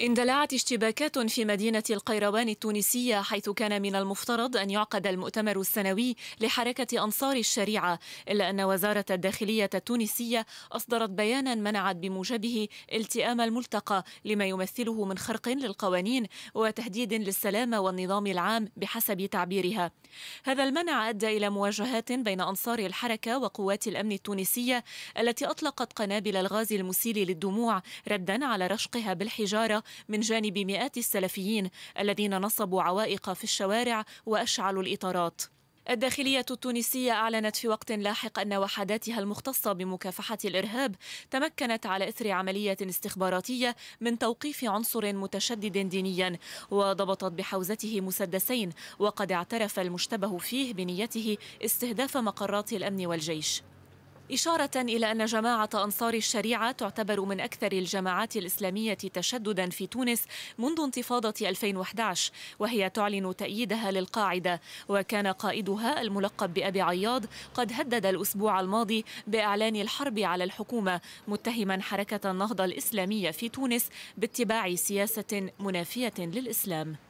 اندلعت اشتباكات في مدينة القيروان التونسية حيث كان من المفترض أن يعقد المؤتمر السنوي لحركة أنصار الشريعة إلا أن وزارة الداخلية التونسية أصدرت بيانا منعت بموجبه التئام الملتقى لما يمثله من خرق للقوانين وتهديد للسلامة والنظام العام بحسب تعبيرها هذا المنع أدى إلى مواجهات بين أنصار الحركة وقوات الأمن التونسية التي أطلقت قنابل الغاز المسيل للدموع ردا على رشقها بالحجارة من جانب مئات السلفيين الذين نصبوا عوائق في الشوارع وأشعلوا الإطارات الداخلية التونسية أعلنت في وقت لاحق أن وحداتها المختصة بمكافحة الإرهاب تمكنت على إثر عملية استخباراتية من توقيف عنصر متشدد دينيا وضبطت بحوزته مسدسين وقد اعترف المشتبه فيه بنيته استهداف مقرات الأمن والجيش إشارة إلى أن جماعة أنصار الشريعة تعتبر من أكثر الجماعات الإسلامية تشددا في تونس منذ انتفاضة 2011 وهي تعلن تأييدها للقاعدة وكان قائدها الملقب بأبي عياض قد هدد الأسبوع الماضي بإعلان الحرب على الحكومة متهما حركة النهضة الإسلامية في تونس باتباع سياسة منافية للإسلام